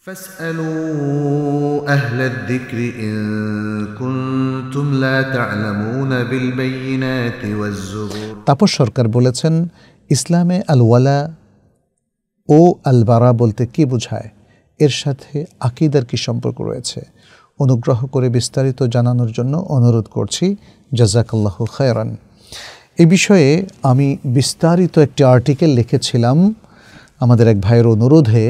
فاسألوا أهل الذكر إن كنتم لا تعلمون بالبينات والزبور তাপস সরকার বলেছেন ইসলামে আলওয়ালা ও আলবারা বলতে কি বোঝায় এর সাথে আকিদার কি সম্পর্ক রয়েছে অনুগ্রহ করে বিস্তারিত জানানোর জন্য অনুরোধ করছি জাজাকাল্লাহ খায়রান এ বিষয়ে আমি বিস্তারিত একটি আর্টিকেল লিখেছিলাম আমাদের এক ভাইয়ের অনুরোধে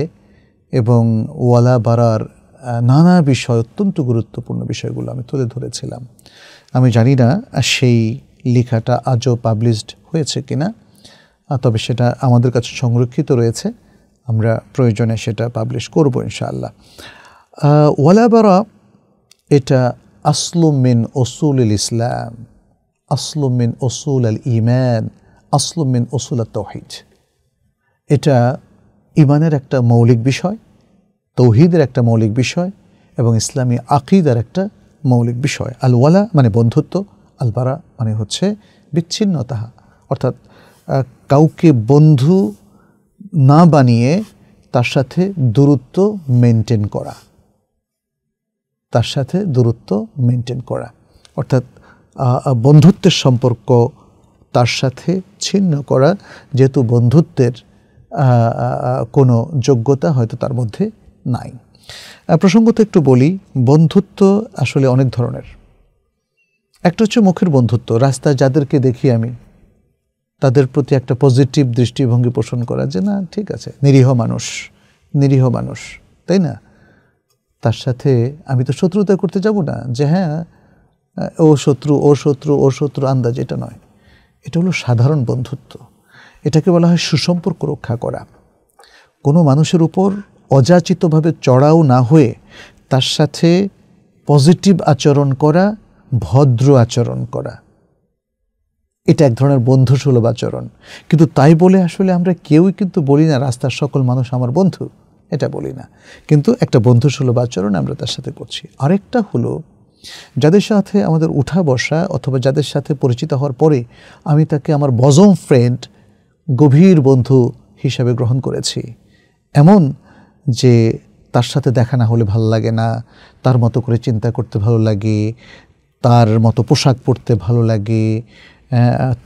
এবং ওয়ালা বারার নানা বিষয় অত্যন্ত গুরুত্বপূর্ণ বিষয়গুলো আমি তুলে ধরেছিলাম আমি জানি না সেই লেখাটা আজও পাবলিশড হয়েছে কি না তবে সেটা আমাদের কাছে সংরক্ষিত রয়েছে আমরা প্রয়োজনে সেটা পাবলিশ করব ইনশাআল্লাহ ওয়ালাবারা এটা আসলুমিন ওসুল ইসলাম আসলুমিন ওসুল আল ইম্যান আসলুমিন ওসুল তহিদ এটা ইমানের একটা মৌলিক বিষয় তৌহিদের একটা মৌলিক বিষয় এবং ইসলামী আকিদার একটা মৌলিক বিষয় আল ওয়ালা মানে বন্ধুত্ব আলবারা মানে হচ্ছে বিচ্ছিন্নতা অর্থাৎ কাউকে বন্ধু না বানিয়ে তার সাথে দূরত্ব মেনটেন করা তার সাথে দূরত্ব মেনটেন করা অর্থাৎ বন্ধুত্বের সম্পর্ক তার সাথে ছিন্ন করা যেহেতু বন্ধুত্বের কোনো যোগ্যতা হয়তো তার মধ্যে নাই প্রসঙ্গত একটু বলি বন্ধুত্ব আসলে অনেক ধরনের একটা হচ্ছে মুখের বন্ধুত্ব রাস্তায় যাদেরকে দেখি আমি তাদের প্রতি একটা পজিটিভ দৃষ্টিভঙ্গি পোষণ করা যে না ঠিক আছে নিরীহ মানুষ নিরীহ মানুষ তাই না তার সাথে আমি তো শত্রুতা করতে যাব না যে হ্যাঁ ও শত্রু ও শত্রু ও শত্রু আন্দাজ এটা নয় এটা হলো সাধারণ বন্ধুত্ব এটাকে বলা হয় সুসম্পর্ক রক্ষা করা কোনো মানুষের উপর অযাচিতভাবে চড়াও না হয়ে তার সাথে পজিটিভ আচরণ করা ভদ্র আচরণ করা এটা এক ধরনের বন্ধুসুলভ আচরণ কিন্তু তাই বলে আসলে আমরা কেউই কিন্তু বলি না রাস্তার সকল মানুষ আমার বন্ধু এটা বলি না কিন্তু একটা বন্ধুসুলভ আচরণ আমরা তার সাথে করছি আরেকটা হলো যাদের সাথে আমাদের উঠা বসা অথবা যাদের সাথে পরিচিত হওয়ার পরে আমি তাকে আমার বজম ফ্রেন্ড গভীর বন্ধু হিসাবে গ্রহণ করেছি এমন যে তার সাথে দেখা না হলে ভালো লাগে না তার মতো করে চিন্তা করতে ভালো লাগে তার মতো পোশাক পরতে ভালো লাগে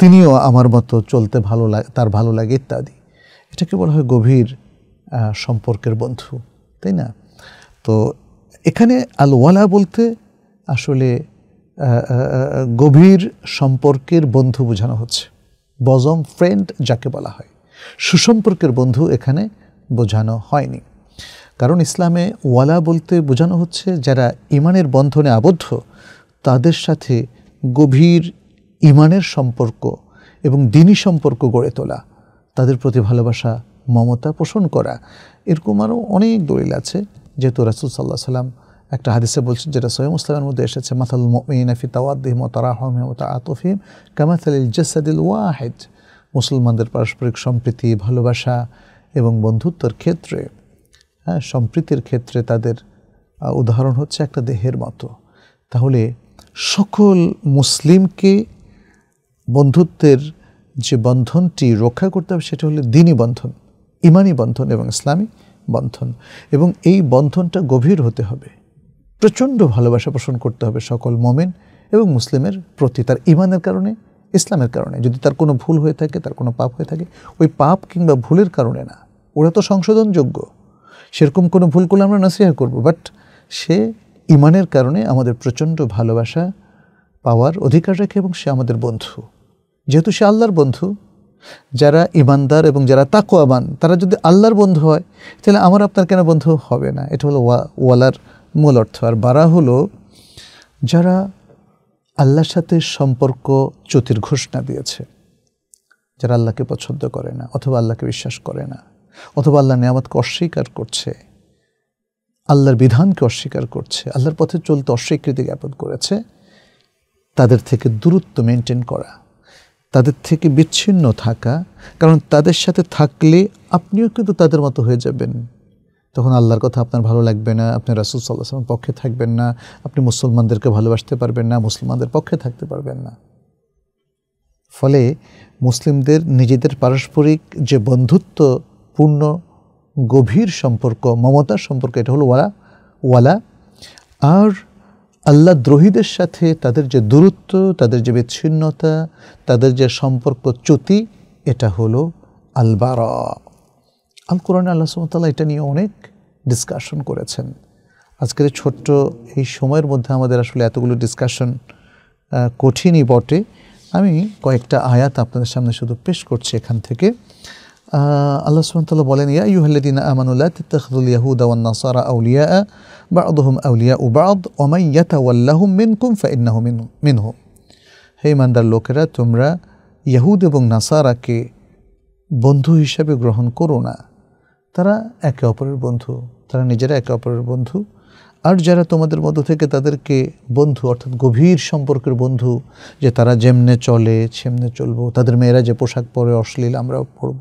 তিনিও আমার মতো চলতে ভালো লাগে তার ভালো লাগে ইত্যাদি এটাকে বলা হয় গভীর সম্পর্কের বন্ধু তাই না তো এখানে আলওয়ালা বলতে আসলে গভীর সম্পর্কের বন্ধু বোঝানো হচ্ছে বজম ফ্রেন্ড যাকে বলা হয় সুসম্পর্কের বন্ধু এখানে বোঝানো হয়নি কারণ ইসলামে ওয়ালা বলতে বোঝানো হচ্ছে যারা ইমানের বন্ধনে আবদ্ধ তাদের সাথে গভীর ইমানের সম্পর্ক এবং দিনী সম্পর্ক গড়ে তোলা তাদের প্রতি ভালোবাসা মমতা পোষণ করা এরকম আরও অনেক দলিল আছে যেহেতু রাসুল সাল্লাহ সাল্লাম একটা হাদিসে বলছেন যেটা সৈয় মুসলামের মধ্যে এসেছে মাথাল মিনাফি তাওয়াদ্দিহিম ও তারাহম ও তা আতফিম কামাথাল জাসাদিল ওয়াহেদ মুসলমানদের পারস্পরিক সম্প্রীতি ভালোবাসা এবং বন্ধুত্বর ক্ষেত্রে হ্যাঁ সম্প্রীতির ক্ষেত্রে তাদের উদাহরণ হচ্ছে একটা দেহের মতো তাহলে সকল মুসলিমকে বন্ধুত্বের যে বন্ধনটি রক্ষা করতে হবে সেটা হলো দিনই বন্ধন ইমানি বন্ধন এবং ইসলামী বন্ধন এবং এই বন্ধনটা গভীর হতে হবে প্রচণ্ড ভালোবাসা পোষণ করতে হবে সকল মমিন এবং মুসলিমের প্রতি তার ইমানের কারণে ইসলামের কারণে যদি তার কোনো ভুল হয়ে থাকে তার কোনো পাপ হয়ে থাকে ওই পাপ কিংবা ভুলের কারণে না ওরা তো সংশোধনযোগ্য সেরকম কোনো ভুল করলে আমরা নাসিহা করব বাট সে ইমানের কারণে আমাদের প্রচণ্ড ভালোবাসা পাওয়ার অধিকার রাখে এবং সে আমাদের বন্ধু যেহেতু সে আল্লাহর বন্ধু যারা ইমানদার এবং যারা তাকোয়াবান তারা যদি আল্লাহর বন্ধু হয় তাহলে আমার আপনার কেন বন্ধু হবে না এটা হলো ওয়া ওয়ালার মূল অর্থ আর বারা হলো যারা আল্লাহর সাথে সম্পর্ক চতির ঘোষণা দিয়েছে যারা আল্লাহকে পছন্দ করে না অথবা আল্লাহকে বিশ্বাস করে না অথবা আল্লাহ নিয়ামতকে অস্বীকার করছে আল্লাহর বিধানকে অস্বীকার করছে আল্লাহর পথে চলতে অস্বীকৃতি জ্ঞাপন করেছে তাদের থেকে দূরত্ব মেনটেন করা তাদের থেকে বিচ্ছিন্ন থাকা কারণ তাদের সাথে থাকলে আপনিও কিন্তু তাদের মতো হয়ে যাবেন তখন আল্লাহর কথা আপনার ভালো লাগবে না আপনি রাসুল সাল্লাহ সাল্লামের পক্ষে থাকবেন না আপনি মুসলমানদেরকে ভালোবাসতে পারবেন না মুসলমানদের পক্ষে থাকতে পারবেন না ফলে মুসলিমদের নিজেদের পারস্পরিক যে বন্ধুত্বপূর্ণ গভীর সম্পর্ক মমতার সম্পর্ক এটা হলো ওয়ালা ওয়ালা আর আল্লাহ দ্রোহীদের সাথে তাদের যে দূরত্ব তাদের যে বিচ্ছিন্নতা তাদের যে সম্পর্ক চ্যুতি এটা হলো আলবার আল কোরআনে আল্লাহ সুমতাল্লাহ এটা নিয়ে অনেক ডিসকাশন করেছেন আজকের ছোট্ট এই সময়ের মধ্যে আমাদের আসলে এতগুলো ডিসকাশন কঠিনই বটে আমি কয়েকটা আয়াত আপনাদের সামনে শুধু পেশ করছি এখান থেকে আল্লাহ সুমতাল্লাহ বলেন ইয়া আইয়ুহাল্লাযীনা আমানু লা তাত্তাখিযুল ইয়াহুদা ওয়ান নাসারা আউলিয়া উবাদ আউলিয়া বা'দ ওয়া মান ইয়াতাওয়াল্লাহুম মিনকুম ফাইন্নাহু মিনহুম হে ইমানদার লোকেরা তোমরা ইয়াহুদ এবং নাসারাকে বন্ধু হিসাবে গ্রহণ করো না তারা একে অপরের বন্ধু তারা নিজেরা একে অপরের বন্ধু আর যারা তোমাদের মধ্য থেকে তাদেরকে বন্ধু অর্থাৎ গভীর সম্পর্কের বন্ধু যে তারা যেমনে চলে সেমনে চলবো তাদের মেয়েরা যে পোশাক পরে অশ্লীল আমরাও পরব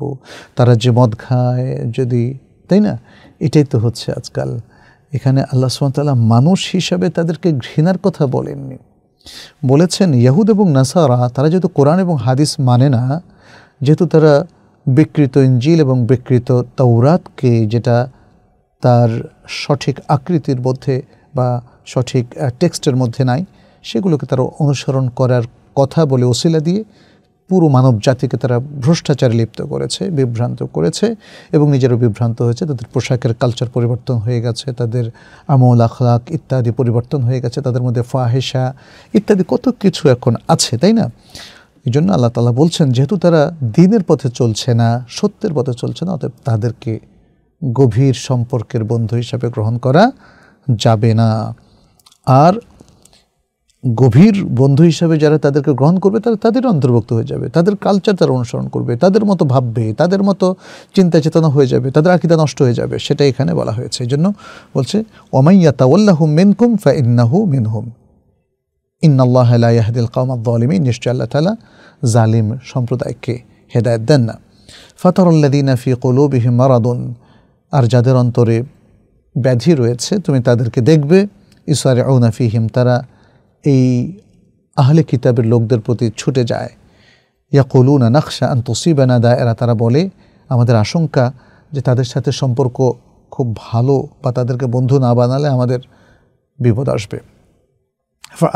তারা যে মদ খায় যদি তাই না এটাই তো হচ্ছে আজকাল এখানে আল্লাহ সুমতাল্লাহ মানুষ হিসাবে তাদেরকে ঘৃণার কথা বলেননি বলেছেন ইয়াহুদ এবং নাসারা তারা যেহেতু কোরআন এবং হাদিস মানে না যেহেতু তারা বিকৃত ইঞ্জিল এবং বিকৃত তৌরাতকে যেটা তার সঠিক আকৃতির মধ্যে বা সঠিক টেক্সটের মধ্যে নাই সেগুলোকে তারা অনুসরণ করার কথা বলে ওসিলা দিয়ে পুরো মানব জাতিকে তারা ভ্রষ্টাচারে লিপ্ত করেছে বিভ্রান্ত করেছে এবং নিজেরও বিভ্রান্ত হয়েছে তাদের পোশাকের কালচার পরিবর্তন হয়ে গেছে তাদের আমল আখলাক ইত্যাদি পরিবর্তন হয়ে গেছে তাদের মধ্যে ফাহেসা ইত্যাদি কত কিছু এখন আছে তাই না এই জন্য আল্লাহ তালা বলছেন যেহেতু তারা দিনের পথে চলছে না সত্যের পথে চলছে না অতএব তাদেরকে গভীর সম্পর্কের বন্ধু হিসাবে গ্রহণ করা যাবে না আর গভীর বন্ধু হিসাবে যারা তাদেরকে গ্রহণ করবে তারা তাদের অন্তর্ভুক্ত হয়ে যাবে তাদের কালচার তারা অনুসরণ করবে তাদের মতো ভাববে তাদের মতো চিন্তা চেতনা হয়ে যাবে তাদের আকিদা নষ্ট হয়ে যাবে সেটা এখানে বলা হয়েছে এই জন্য বলছে ওমাইয়া তাওয়াল্লাহু মিনকুম ফা মেন হুম ইন্নাল্লাহ ইয়াহদিল কামাদ আলিমী নিশ্চয় আল্লাহ তালা জালিম সম্প্রদায়কে হেদায়ত দেন না ফতরুল্লাদিন ফি কলুবিহি মারাদুন আর যাদের অন্তরে ব্যাধি রয়েছে তুমি তাদেরকে দেখবে ইসারে হিম তারা এই আহলে কিতাবের লোকদের প্রতি ছুটে যায় ইয়া কলু না নকশা আন তসিবানা দা এরা তারা বলে আমাদের আশঙ্কা যে তাদের সাথে সম্পর্ক খুব ভালো বা তাদেরকে বন্ধু না বানালে আমাদের বিপদ আসবে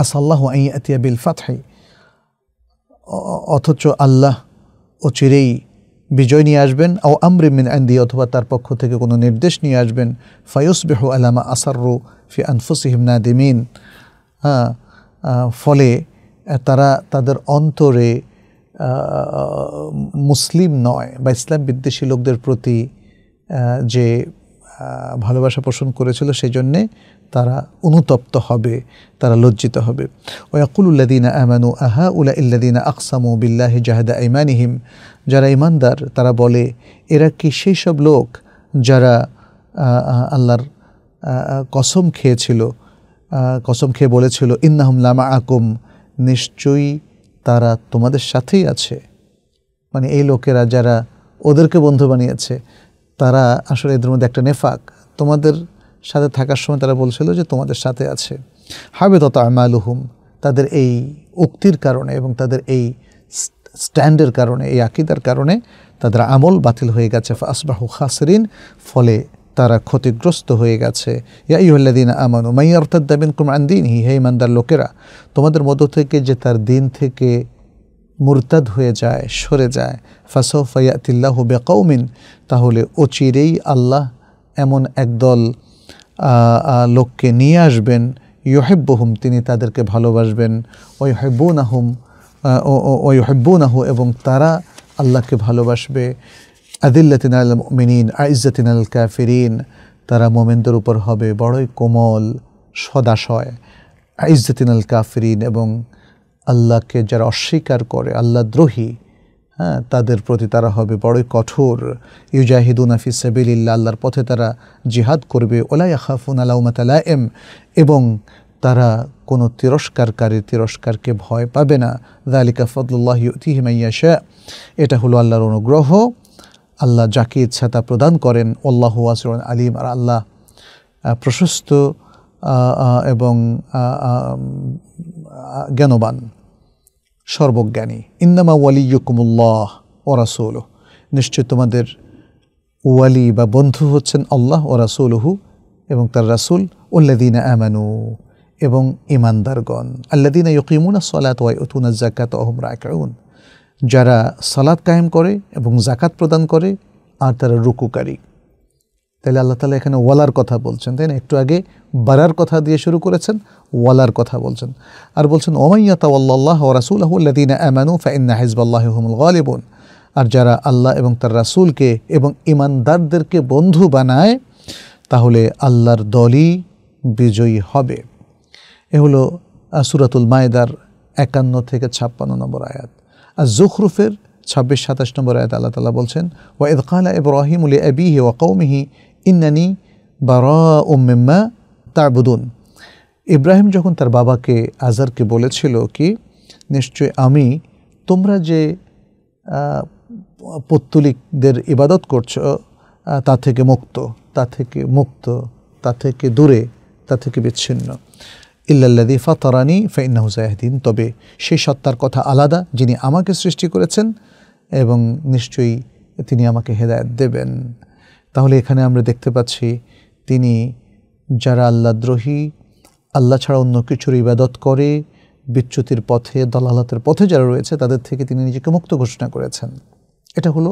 আসাল্লাহ আইয়াতিয়া বিল ফাতহে অথচ আল্লাহ ও চিরেই বিজয় নিয়ে আসবেন ও আমরিমিন আন্দি অথবা তার পক্ষ থেকে কোনো নির্দেশ নিয়ে আসবেন ফায়ুস বেহ আলামা আসারু ফি আনফুসিহিম দিমিন হ্যাঁ ফলে তারা তাদের অন্তরে মুসলিম নয় বা ইসলাম বিদ্বেষী লোকদের প্রতি যে ভালোবাসা পোষণ করেছিল সেই জন্যে তারা অনুতপ্ত হবে তারা লজ্জিত হবে ওয়াকুল্লাদিনা আহমানু আহা উলা ইল্লাদিনা আকসামু বিল্লাহি জাহাদা ইমানিহিম যারা ইমানদার তারা বলে এরা কি সেই সব লোক যারা আল্লাহর কসম খেয়েছিল কসম খেয়ে বলেছিল ইন্নাহম লামা আকুম নিশ্চয়ই তারা তোমাদের সাথেই আছে মানে এই লোকেরা যারা ওদেরকে বন্ধু বানিয়েছে তারা আসলে এদের মধ্যে একটা নেফাক তোমাদের সাথে থাকার সময় তারা বলছিল যে তোমাদের সাথে আছে তত আমালুহুম তাদের এই উক্তির কারণে এবং তাদের এই স্ট্যান্ডের কারণে এই আকিদার কারণে তাদের আমল বাতিল হয়ে গেছে আসবাহু খাসরিন ফলে তারা ক্ষতিগ্রস্ত হয়ে গেছে ইয়া ইহল্লাদিন আমানু মাই অর্থাৎ দাবিন কুমান দিন হি হে ইমানদার লোকেরা তোমাদের মধ্য থেকে যে তার দিন থেকে মুরতাদ হয়ে যায় সরে যায় ফাসৌ ফয়াতিল্লাহ বেকাউমিন তাহলে অচিরেই আল্লাহ এমন একদল লোককে নিয়ে আসবেন ইহেব্বহুম তিনি তাদেরকে ভালোবাসবেন ওই হেব্বুন আহম ওই হেব্বুন আহ এবং তারা আল্লাহকে ভালোবাসবে আদিল্লাতিন আল মিনিন আইজাতিন আল কাফিরিন তারা মোমেনদের উপর হবে বড়ই কোমল সদাশয় আইজাতিন আল কাফিরিন এবং আল্লাহকে যারা অস্বীকার করে আল্লাহ দ্রোহী হ্যাঁ, তাদের প্রতি তারা হবে বড়ই কঠোর ইউজাহিদুন আফি সাবিল্লা আল্লাহর পথে তারা জিহাদ করবে ওলাই আখাফুন আলাউমাতালা এম এবং তারা কোনো তিরস্কারকারী তিরস্কারকে ভয় পাবে না দালিকা ফদলুল্লাহ ইউতিহিমাইয়া শাহ এটা হলো আল্লাহর অনুগ্রহ আল্লাহ যাকে ইচ্ছা তা প্রদান করেন আল্লাহ ওয়াসরুল আলিম আর আল্লাহ প্রশস্ত এবং জ্ঞানবান সর্বজ্ঞানী ইন্দামা ওয়ালি ইয়কুমুল্লাহ ওরাসৌল নিশ্চয় তোমাদের ওয়ালি বা বন্ধু হচ্ছেন আল্লাহ ওরাসৌলহু এবং তার রাসুল উল্লাদিনা আমানু এবং ইমানদারগণ আল্লাদিনা সলাত সালাত উতুনা জাকাত অহম রাকাউন যারা সালাত কায়েম করে এবং জাকাত প্রদান করে আর তারা রুকুকারী তাহলে আল্লাহ তালা এখানে ওয়ালার কথা বলছেন তাই না একটু আগে বারার কথা দিয়ে শুরু করেছেন ওয়ালার কথা বলছেন আর বলছেন ওমাইয়াতাল্লাহ রাসুল্লাহদিন আমানু ফাইন্না হুমুল গালিবন আর যারা আল্লাহ এবং তার রাসুলকে এবং ইমানদারদেরকে বন্ধু বানায় তাহলে আল্লাহর দলই বিজয়ী হবে এ হলো সুরাতুল মায়েদার একান্ন থেকে ছাপ্পান্ন নম্বর আয়াত আর জুখরুফের ছাব্বিশ সাতাশ নম্বর আয়াত আল্লাহ তালা বলছেন ওয়াইদ কালা ইব্রাহিম উলি আবিহি ওয়া কৌমিহি ইন্নানি বারা উম্মেম্মা বুদুন ইব্রাহিম যখন তার বাবাকে আজারকে বলেছিল কি নিশ্চয় আমি তোমরা যে পত্তলিকদের ইবাদত করছো তা থেকে মুক্ত তা থেকে মুক্ত তা থেকে দূরে তা থেকে বিচ্ছিন্ন ইল্লাল্লাদি ফাতারানি ফাইনাহুজাহদিন তবে সেই সত্তার কথা আলাদা যিনি আমাকে সৃষ্টি করেছেন এবং নিশ্চয়ই তিনি আমাকে হেদায়ত দেবেন তাহলে এখানে আমরা দেখতে পাচ্ছি তিনি যারা আল্লাদ্রোহী আল্লাহ ছাড়া অন্য কিছুর ইবাদত করে বিচ্যুতির পথে দলালতের পথে যারা রয়েছে তাদের থেকে তিনি নিজেকে মুক্ত ঘোষণা করেছেন এটা হলো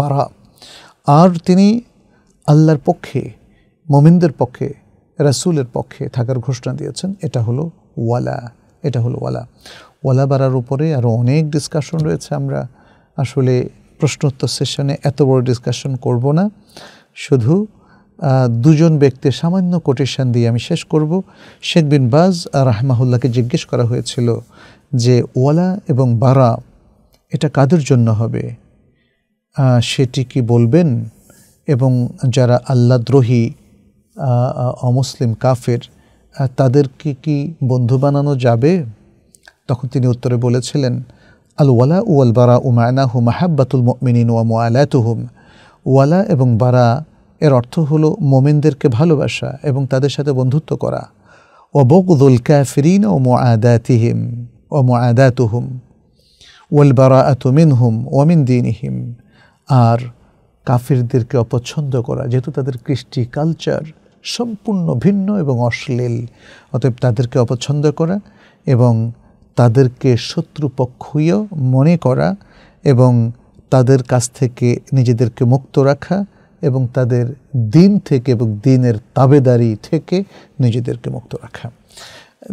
বারা আর তিনি আল্লাহর পক্ষে মমিনদের পক্ষে রাসুলের পক্ষে থাকার ঘোষণা দিয়েছেন এটা হলো ওয়ালা এটা হলো ওয়ালা ওয়ালা বাড়ার উপরে আরও অনেক ডিসকাশন রয়েছে আমরা আসলে প্রশ্নোত্তর সেশনে এত বড় ডিসকাশন করব না শুধু দুজন ব্যক্তির সামান্য কোটেশন দিয়ে আমি শেষ করব শেখ বিন বাজ রাহমাহুল্লাহকে জিজ্ঞেস করা হয়েছিল যে ওয়ালা এবং বারা এটা কাদের জন্য হবে সেটি কি বলবেন এবং যারা আল্লাদ্রোহী অমুসলিম কাফের তাদের কি কি বন্ধু বানানো যাবে তখন তিনি উত্তরে বলেছিলেন আল ওয়ালা ওয়াল বারা উমায়না হুম মাহাব্বাতুল মিনিন ওয়া হুম ওয়ালা এবং বারা এর অর্থ হলো মোমেনদেরকে ভালোবাসা এবং তাদের সাথে বন্ধুত্ব করা ও বকদুল ক্যাফরিন ও মোয়াদাতিহিম ও মোয়াদাতুহুম ওয়াল বারা আতুমিনহুম ওয়ামিন দিনহিম আর কাফিরদেরকে অপছন্দ করা যেহেতু তাদের কৃষ্টি কালচার সম্পূর্ণ ভিন্ন এবং অশ্লীল অতএব তাদেরকে অপছন্দ করা এবং তাদেরকে শত্রুপক্ষীয় মনে করা এবং তাদের কাছ থেকে নিজেদেরকে মুক্ত রাখা এবং তাদের দিন থেকে এবং দিনের তাবেদারি থেকে নিজেদেরকে মুক্ত রাখা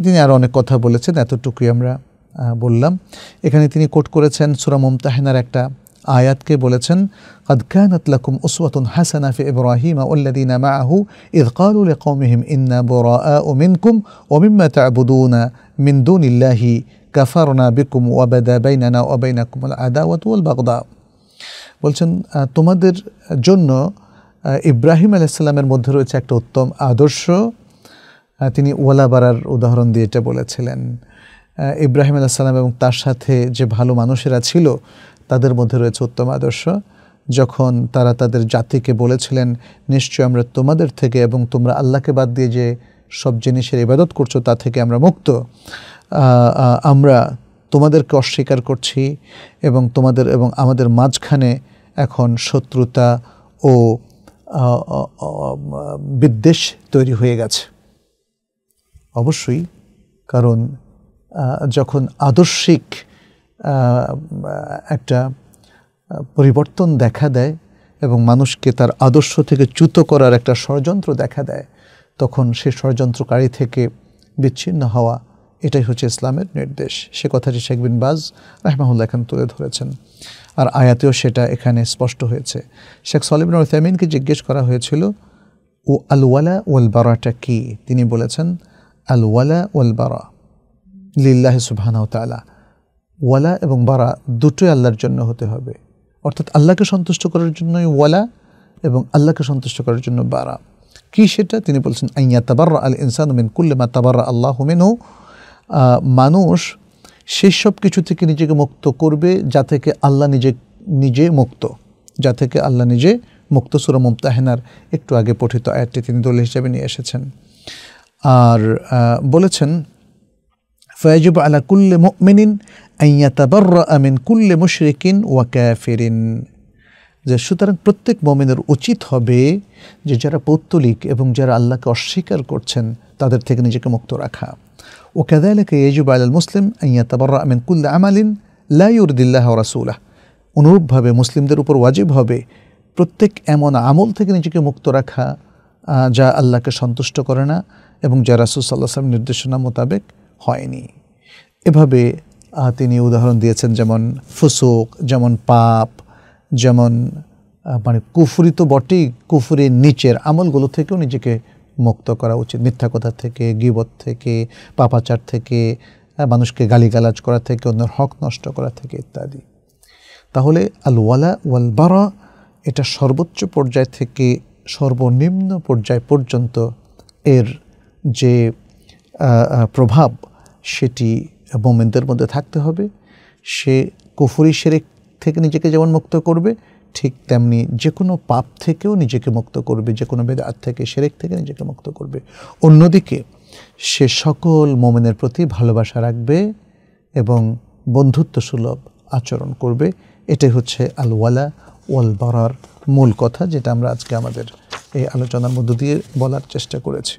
তিনি আর অনেক কথা বলেছেন এতটুকুই আমরা বললাম এখানে তিনি কোট করেছেন সুরা মুমতাহিনার একটা আয়াতকে বলেছেন قد كانت لكم أسوة حسنة في إبراهيم والذين معه إذ قالوا لقومهم إنا براء منكم ومما تعبدون من دون الله كفرنا بكم وبدا بيننا وبينكم العداوة والبغضاء বলছেন তোমাদের জন্য ইব্রাহিম আলাইসাল্লামের মধ্যে রয়েছে একটা উত্তম আদর্শ তিনি বাড়ার উদাহরণ দিয়ে এটা বলেছিলেন ইব্রাহিম আলাইসাল্লাম এবং তার সাথে যে ভালো মানুষেরা ছিল তাদের মধ্যে রয়েছে উত্তম আদর্শ যখন তারা তাদের জাতিকে বলেছিলেন নিশ্চয় আমরা তোমাদের থেকে এবং তোমরা আল্লাহকে বাদ দিয়ে যে সব জিনিসের ইবাদত করছো তা থেকে আমরা মুক্ত আমরা তোমাদেরকে অস্বীকার করছি এবং তোমাদের এবং আমাদের মাঝখানে এখন শত্রুতা ও বিদ্বেষ তৈরি হয়ে গেছে অবশ্যই কারণ যখন আদর্শিক একটা পরিবর্তন দেখা দেয় এবং মানুষকে তার আদর্শ থেকে চ্যুত করার একটা ষড়যন্ত্র দেখা দেয় তখন সে ষড়যন্ত্রকারী থেকে বিচ্ছিন্ন হওয়া এটাই হচ্ছে ইসলামের নির্দেশ সে কথাটি শেখ বিন বাজ রাহমাহুল্লাহ এখানে তুলে ধরেছেন আর আয়াতেও সেটা এখানে স্পষ্ট হয়েছে শেখ সলিবিন ওসাইমিনকে জিজ্ঞেস করা হয়েছিল ও আলওয়ালা ওয়াল বারাটা কি তিনি বলেছেন আলওয়ালা ওয়াল বারা লিল্লাহ সুবহানাহু তালা ওয়ালা এবং বারা দুটোই আল্লাহর জন্য হতে হবে অর্থাৎ আল্লাহকে সন্তুষ্ট করার জন্যই ওয়ালা এবং আল্লাহকে সন্তুষ্ট করার জন্য বারা কি সেটা তিনি বলছেন আইয়া তাবার আল ইনসান মিন কুল্লে মা তাবার আল্লাহ মিনহু মানুষ সেই সব কিছু থেকে নিজেকে মুক্ত করবে যা থেকে আল্লাহ নিজে নিজে মুক্ত যা থেকে আল্লাহ নিজে মুক্ত সুরা মুমতাহেনার একটু আগে পঠিত আয়াতটি তিনি দল হিসাবে নিয়ে এসেছেন আর বলেছেন ফয়াজিব আলা কুল্লে মিনিন আইয়াতাবর আমিন কুল্লে মুশরিকিন ওয়া ফেরিন যে সুতরাং প্রত্যেক মমিনের উচিত হবে যে যারা পৌত্তলিক এবং যারা আল্লাহকে অস্বীকার করছেন তাদের থেকে নিজেকে মুক্ত রাখা وكذلك يجب على المسلم أن يتبرأ من كل عمل لا يرد الله ورسوله অনুরূপভাবে মুসলিমদের উপর ওয়াজিব হবে প্রত্যেক এমন আমল থেকে নিজেকে মুক্ত রাখা যা আল্লাহকে সন্তুষ্ট করে না এবং যা রাসুল সাল্লাহ নির্দেশনা মোতাবেক হয়নি এভাবে তিনি উদাহরণ দিয়েছেন যেমন ফুসুক যেমন পাপ যেমন মানে কুফুরি তো বটেই কুফুরের নিচের আমলগুলো থেকেও নিজেকে মুক্ত করা উচিত মিথ্যা কথা থেকে গিবত থেকে পাপাচার থেকে মানুষকে গালিগালাজ করা থেকে অন্যের হক নষ্ট করা থেকে ইত্যাদি তাহলে আল ওয়ালা ওয়াল বারা এটা সর্বোচ্চ পর্যায় থেকে সর্বনিম্ন পর্যায় পর্যন্ত এর যে প্রভাব সেটি মোমেনদের মধ্যে থাকতে হবে সে কুফুরি সেরে থেকে নিজেকে যেমন মুক্ত করবে ঠিক তেমনি যে কোনো পাপ থেকেও নিজেকে মুক্ত করবে যে কোনো বেদাত থেকে সেরেক থেকে নিজেকে মুক্ত করবে অন্যদিকে সে সকল মোমেনের প্রতি ভালোবাসা রাখবে এবং বন্ধুত্ব সুলভ আচরণ করবে এটাই হচ্ছে আলওয়ালা ওয়াল বরার মূল কথা যেটা আমরা আজকে আমাদের এই আলোচনার মধ্য দিয়ে বলার চেষ্টা করেছি